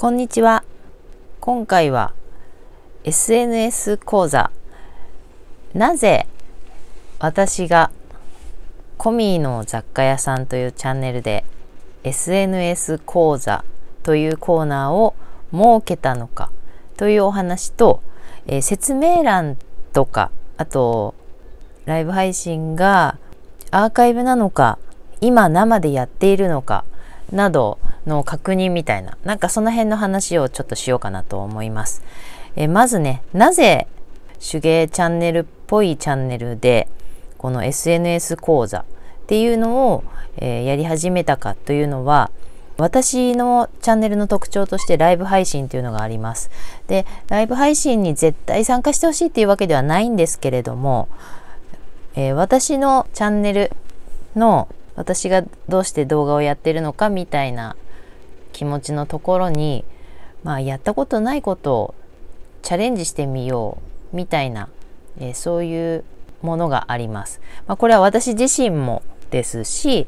こんにちは。今回は SNS 講座なぜ私がコミーの雑貨屋さんというチャンネルで SNS 講座というコーナーを設けたのかというお話と、えー、説明欄とかあとライブ配信がアーカイブなのか今生でやっているのかなどの確認みたいな、なんかその辺の話をちょっとしようかなと思います。えまずね、なぜ手芸チャンネルっぽいチャンネルで、この SNS 講座っていうのを、えー、やり始めたかというのは、私のチャンネルの特徴としてライブ配信というのがあります。で、ライブ配信に絶対参加してほしいっていうわけではないんですけれども、えー、私のチャンネルの私がどうして動画をやってるのかみたいな気持ちのところに、まあ、やったことないことをチャレンジしてみようみたいな、えー、そういうものがあります。まあ、これは私自身もですし、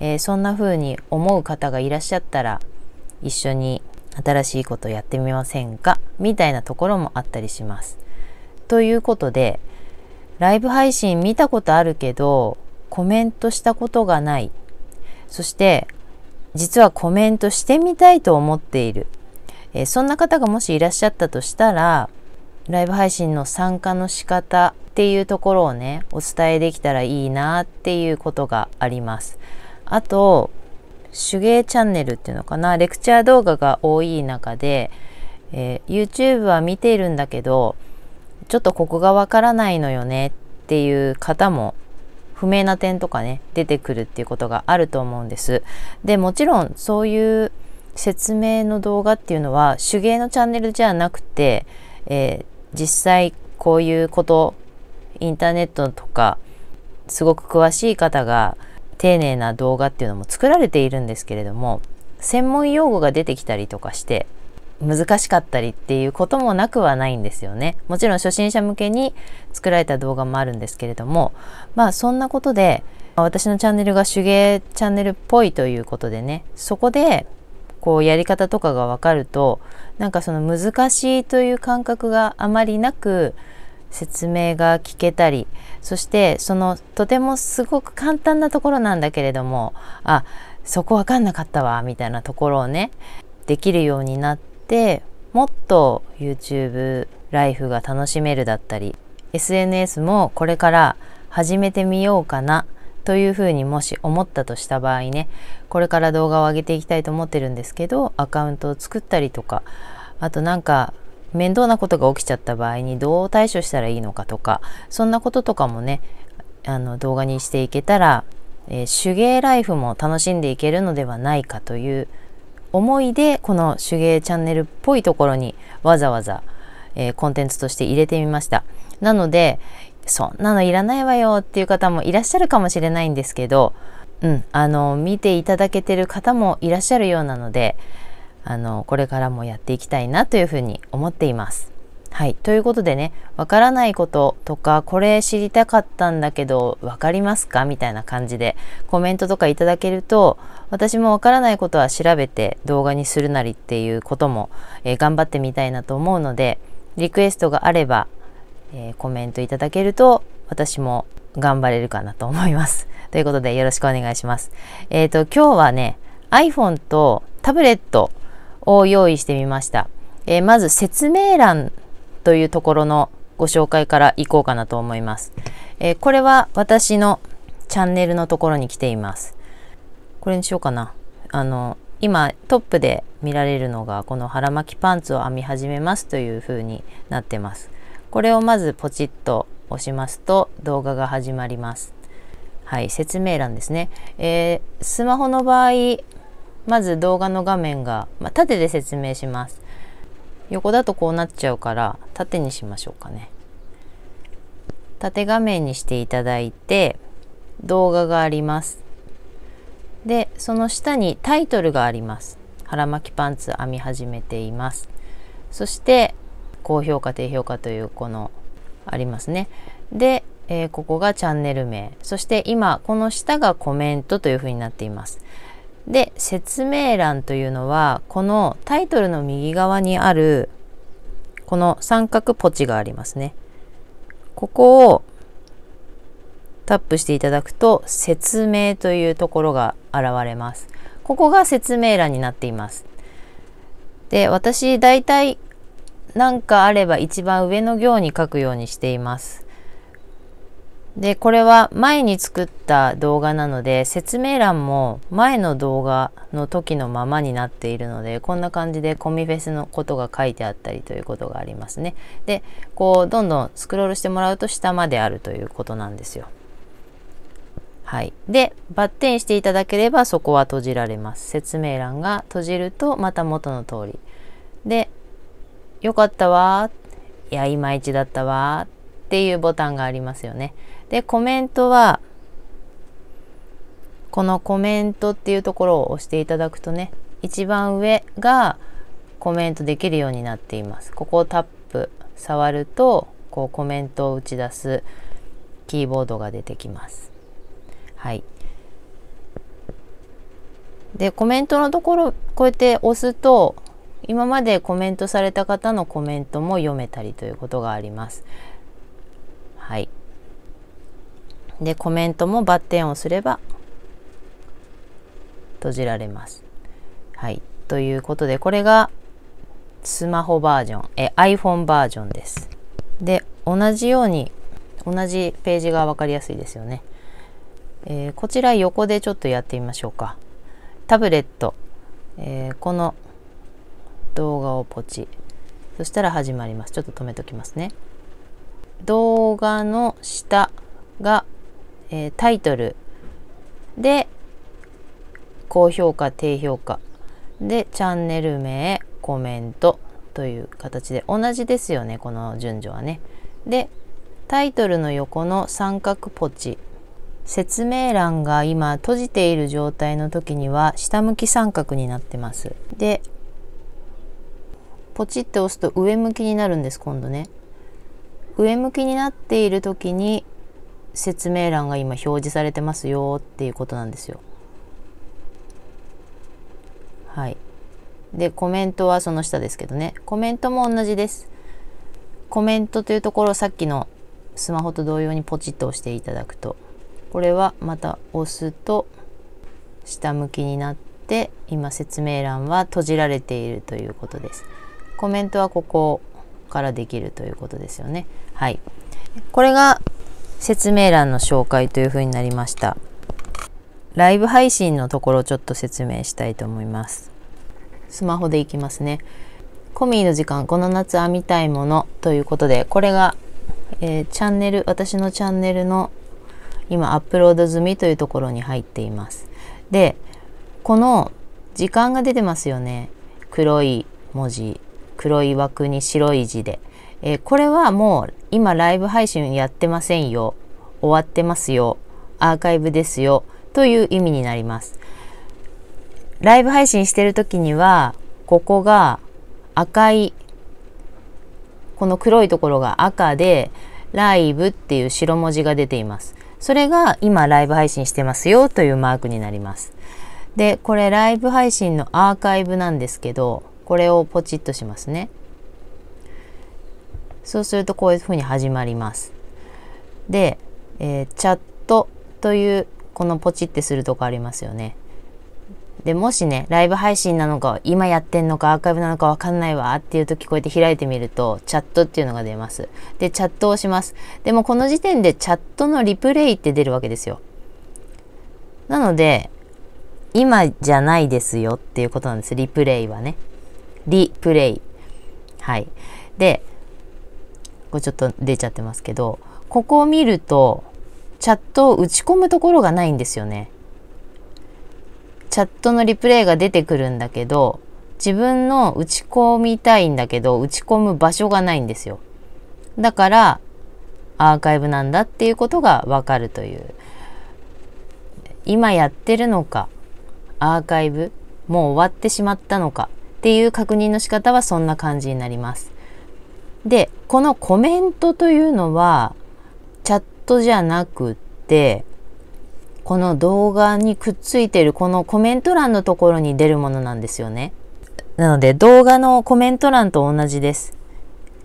えー、そんな風に思う方がいらっしゃったら一緒に新しいことやってみませんかみたいなところもあったりします。ということでライブ配信見たことあるけどコメントしたことがないそして実はコメントしてみたいと思っている、えー、そんな方がもしいらっしゃったとしたらライブ配信の参加の仕方っていうところをねお伝えできたらいいなっていうことがありますあと手芸チャンネルっていうのかなレクチャー動画が多い中で、えー、YouTube は見ているんだけどちょっとここがわからないのよねっていう方も不明な点とかね出てくるっていうことがあると思うんです。でもちろんそういう説明の動画っていうのは手芸のチャンネルじゃなくて、えー、実際こういうことインターネットとかすごく詳しい方が丁寧な動画っていうのも作られているんですけれども専門用語が出てきたりとかして難しかったりっていうこともなくはないんですよね。もちろん初心者向けに作られた動画もあるんですけれども、まあそんなことで、私のチャンネルが手芸チャンネルっぽいということでね、そこでこうやり方とかがわかると、なんかその難しいという感覚があまりなく、説明が聞けたりそしてそのとてもすごく簡単なところなんだけれどもあそこ分かんなかったわみたいなところをねできるようになっててもっと YouTube ライフが楽しめるだったり SNS もこれから始めてみようかなというふうにもし思ったとした場合ねこれから動画を上げていきたいと思ってるんですけどアカウントを作ったりとかあとなんか面倒なことが起きちゃった場合にどう対処したらいいのかとかそんなこととかもねあの動画にしていけたら、えー、手芸ライフも楽しんでいけるのではないかという思いでこの手芸チャンネルっぽいところにわざわざ、えー、コンテンツとして入れてみました。なのでそんなのいらないわよっていう方もいらっしゃるかもしれないんですけど、うん、あの見ていただけてる方もいらっしゃるようなのであのこれからもやっていきたいなというふうに思っています。はい。ということでね、わからないこととか、これ知りたかったんだけど、わかりますかみたいな感じで、コメントとかいただけると、私もわからないことは調べて動画にするなりっていうことも、えー、頑張ってみたいなと思うので、リクエストがあれば、えー、コメントいただけると、私も頑張れるかなと思います。ということで、よろしくお願いします。えっ、ー、と、今日はね、iPhone とタブレットを用意してみました。えまず説明欄というところのご紹介からいこうかなと思います。えー、これは私のチャンネルのところに来ています。これにしようかな。あの、今トップで見られるのがこの腹巻きパンツを編み始めますという風になってます。これをまずポチッと押しますと動画が始まります。はい、説明欄ですね。えー、スマホの場合、まず動画の画面が、まあ、縦で説明します。横だとこうなっちゃうから縦にしましょうかね縦画面にしていただいて動画がありますでその下にタイトルがあります腹巻きパンツ編み始めていますそして高評価低評価というこのありますねで、えー、ここがチャンネル名そして今この下がコメントというふうになっていますで説明欄というのはこのタイトルの右側にあるこの三角ポチがありますねここをタップしていただくと説明というところが現れますここが説明欄になっていますで私だいたい何かあれば一番上の行に書くようにしていますで、これは前に作った動画なので、説明欄も前の動画の時のままになっているので、こんな感じでコミフェスのことが書いてあったりということがありますね。で、こう、どんどんスクロールしてもらうと下まであるということなんですよ。はい。で、バッテンしていただければそこは閉じられます。説明欄が閉じるとまた元の通り。で、よかったわ。いや、いまいちだったわ。っていうボタンがありますよね。で、コメントは、このコメントっていうところを押していただくとね、一番上がコメントできるようになっています。ここをタップ、触ると、こうコメントを打ち出すキーボードが出てきます。はい。で、コメントのところ、こうやって押すと、今までコメントされた方のコメントも読めたりということがあります。はい。で、コメントもバッテンをすれば閉じられます。はい。ということで、これがスマホバージョン、え、iPhone バージョンです。で、同じように、同じページが分かりやすいですよね。えー、こちら横でちょっとやってみましょうか。タブレット、えー、この動画をポチ。そしたら始まります。ちょっと止めときますね。動画の下が、えー、タイトルで高評価低評価でチャンネル名コメントという形で同じですよねこの順序はね。でタイトルの横の三角ポチ説明欄が今閉じている状態の時には下向き三角になってます。でポチって押すと上向きになるんです今度ね。上向きになっている時に説明欄が今表示されてますよっていうことなんですよ。はい。で、コメントはその下ですけどね。コメントも同じです。コメントというところさっきのスマホと同様にポチッと押していただくと、これはまた押すと下向きになって、今説明欄は閉じられているということです。コメントはここからできるということですよね。はい、これが説明欄の紹介というふうになりました。ライブ配信のところちょっと説明したいと思います。スマホでいきますね。コミーの時間、この夏編みたいものということで、これが、えー、チャンネル、私のチャンネルの今アップロード済みというところに入っています。で、この時間が出てますよね。黒い文字黒い枠に白い字で、えー、これはもう今ライブ配信やってませんよ終わってますよアーカイブですよという意味になりますライブ配信してる時にはここが赤いこの黒いところが赤でライブっていう白文字が出ていますそれが今ライブ配信してますよというマークになりますでこれライブ配信のアーカイブなんですけどこれをポチッとしますね。そうするとこういうふうに始まります。で、えー、チャットというこのポチってするとこありますよね。で、もしね、ライブ配信なのか、今やってんのか、アーカイブなのかわかんないわっていう時こうやって開いてみると、チャットっていうのが出ます。で、チャットをします。でもこの時点でチャットのリプレイって出るわけですよ。なので、今じゃないですよっていうことなんです。リプレイはね。リプレイ。はい。で、これちょっと出ちゃってますけど、ここを見ると、チャットを打ち込むところがないんですよね。チャットのリプレイが出てくるんだけど、自分の打ち込みたいんだけど、打ち込む場所がないんですよ。だから、アーカイブなんだっていうことがわかるという。今やってるのか、アーカイブ、もう終わってしまったのかっていう確認の仕方はそんな感じになります。で、このコメントというのはチャットじゃなくて、この動画にくっついてるこのコメント欄のところに出るものなんですよね。なので動画のコメント欄と同じです。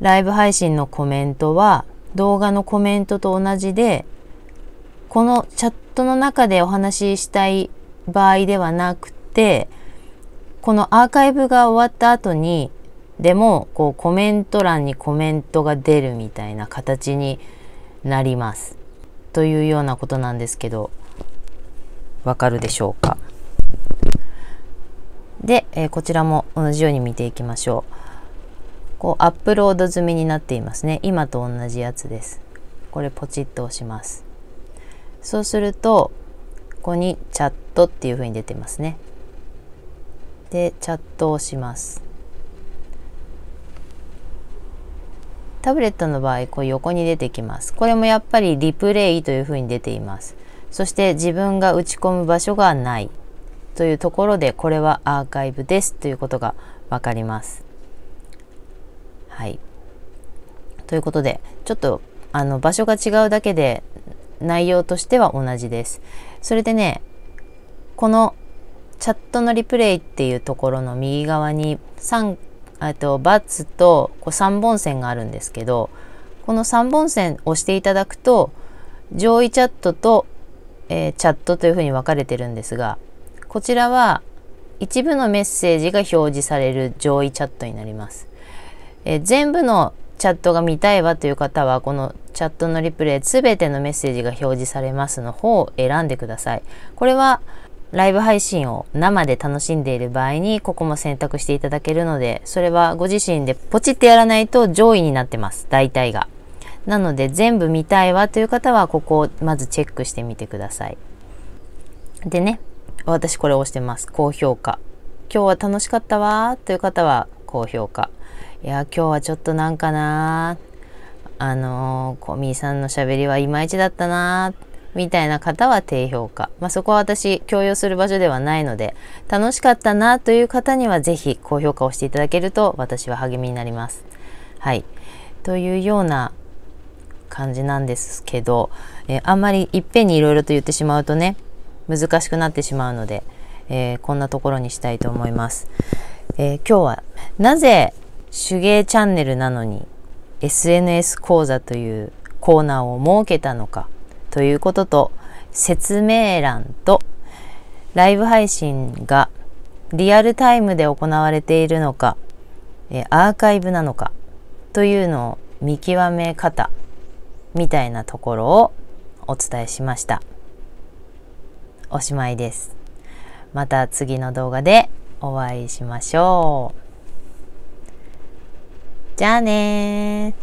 ライブ配信のコメントは動画のコメントと同じで、このチャットの中でお話ししたい場合ではなくて、このアーカイブが終わった後にでもこうコメント欄にコメントが出るみたいな形になりますというようなことなんですけどわかるでしょうかで、えー、こちらも同じように見ていきましょうこうアップロード済みになっていますね今と同じやつですこれポチッと押しますそうするとここにチャットっていうふうに出てますねてチャットをします。タブレットの場合、こう横に出てきます。これもやっぱりリプレイというふうに出ています。そして自分が打ち込む場所がないというところで、これはアーカイブですということがわかります。はい。ということで、ちょっとあの場所が違うだけで内容としては同じです。それでね、このチャットのリプレイっていうところの右側に3とバツとこう3本線があるんですけどこの3本線を押していただくと上位チャットと、えー、チャットというふうに分かれてるんですがこちらは一部のメッセージが表示される上位チャットになります。えー、全部のチャットが見たいわという方はこのチャットのリプレイ全てのメッセージが表示されますの方を選んでください。これはライブ配信を生で楽しんでいる場合にここも選択していただけるのでそれはご自身でポチってやらないと上位になってます大体がなので全部見たいわという方はここをまずチェックしてみてくださいでね私これ押してます高評価今日は楽しかったわという方は高評価いや今日はちょっとなんかなあのー、コミーさんのしゃべりはいまいちだったなーみたいな方は低評価。まあ、そこは私、強要する場所ではないので、楽しかったなという方にはぜひ高評価をしていただけると私は励みになります。はい。というような感じなんですけど、えー、あんまりいっぺんにいろいろと言ってしまうとね、難しくなってしまうので、えー、こんなところにしたいと思います。えー、今日は、なぜ手芸チャンネルなのに SNS 講座というコーナーを設けたのかということと、説明欄と、ライブ配信がリアルタイムで行われているのか、えアーカイブなのかというのを見極め方みたいなところをお伝えしました。おしまいです。また次の動画でお会いしましょう。じゃあね